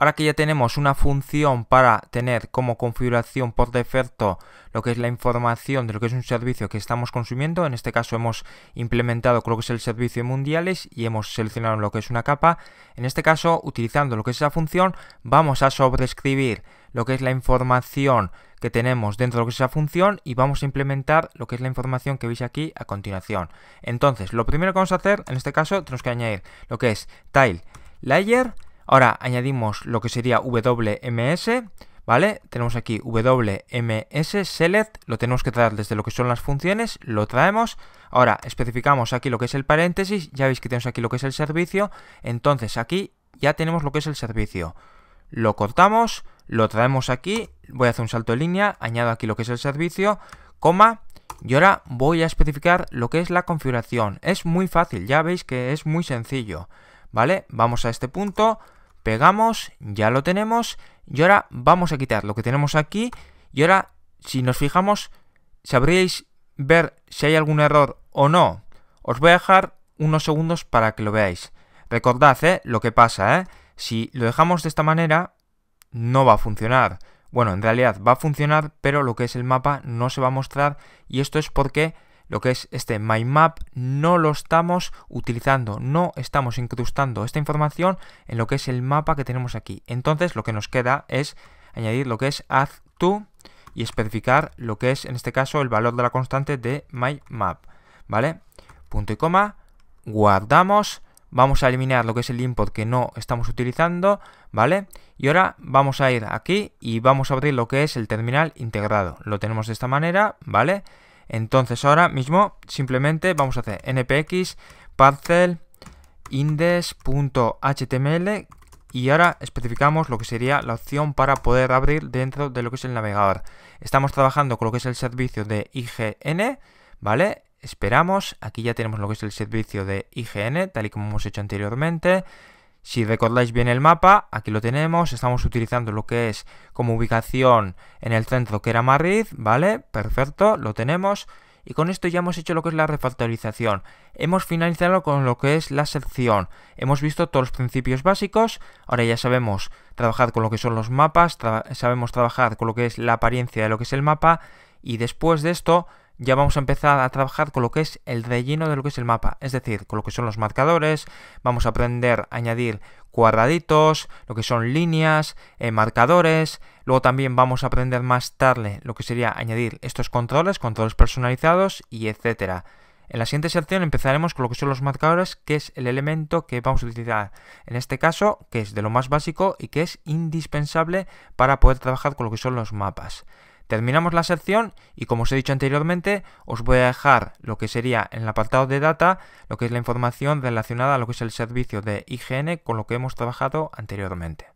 Ahora que ya tenemos una función para tener como configuración por defecto lo que es la información de lo que es un servicio que estamos consumiendo, en este caso hemos implementado creo que es el servicio mundiales y hemos seleccionado lo que es una capa, en este caso utilizando lo que es esa función vamos a sobrescribir lo que es la información que tenemos dentro de lo que es esa función y vamos a implementar lo que es la información que veis aquí a continuación. Entonces, lo primero que vamos a hacer, en este caso, tenemos que añadir lo que es tile layer Ahora añadimos lo que sería WMS, ¿vale? Tenemos aquí WMS select, lo tenemos que traer desde lo que son las funciones, lo traemos. Ahora especificamos aquí lo que es el paréntesis, ya veis que tenemos aquí lo que es el servicio, entonces aquí ya tenemos lo que es el servicio. Lo cortamos, lo traemos aquí, voy a hacer un salto de línea, añado aquí lo que es el servicio, coma, y ahora voy a especificar lo que es la configuración. Es muy fácil, ya veis que es muy sencillo, ¿vale? Vamos a este punto, Pegamos, ya lo tenemos. Y ahora vamos a quitar lo que tenemos aquí. Y ahora, si nos fijamos, sabríais ver si hay algún error o no. Os voy a dejar unos segundos para que lo veáis. Recordad ¿eh? lo que pasa, ¿eh? si lo dejamos de esta manera, no va a funcionar. Bueno, en realidad va a funcionar, pero lo que es el mapa no se va a mostrar y esto es porque lo que es este MyMap, no lo estamos utilizando, no estamos incrustando esta información en lo que es el mapa que tenemos aquí. Entonces lo que nos queda es añadir lo que es add to y especificar lo que es en este caso el valor de la constante de MyMap, ¿vale? Punto y coma, guardamos, vamos a eliminar lo que es el import que no estamos utilizando, ¿vale? Y ahora vamos a ir aquí y vamos a abrir lo que es el terminal integrado. Lo tenemos de esta manera, ¿vale? vale entonces ahora mismo simplemente vamos a hacer npx parcel index.html y ahora especificamos lo que sería la opción para poder abrir dentro de lo que es el navegador. Estamos trabajando con lo que es el servicio de IGN, ¿vale? Esperamos, aquí ya tenemos lo que es el servicio de IGN, tal y como hemos hecho anteriormente. Si recordáis bien el mapa, aquí lo tenemos, estamos utilizando lo que es como ubicación en el centro que era Madrid, ¿vale? Perfecto, lo tenemos. Y con esto ya hemos hecho lo que es la refactorización. Hemos finalizado con lo que es la sección. Hemos visto todos los principios básicos. Ahora ya sabemos trabajar con lo que son los mapas, sabemos trabajar con lo que es la apariencia de lo que es el mapa. Y después de esto ya vamos a empezar a trabajar con lo que es el relleno de lo que es el mapa, es decir, con lo que son los marcadores, vamos a aprender a añadir cuadraditos, lo que son líneas, eh, marcadores, luego también vamos a aprender más tarde lo que sería añadir estos controles, controles personalizados y etcétera. En la siguiente sección empezaremos con lo que son los marcadores, que es el elemento que vamos a utilizar en este caso, que es de lo más básico y que es indispensable para poder trabajar con lo que son los mapas. Terminamos la sección y como os he dicho anteriormente, os voy a dejar lo que sería en el apartado de data, lo que es la información relacionada a lo que es el servicio de IGN con lo que hemos trabajado anteriormente.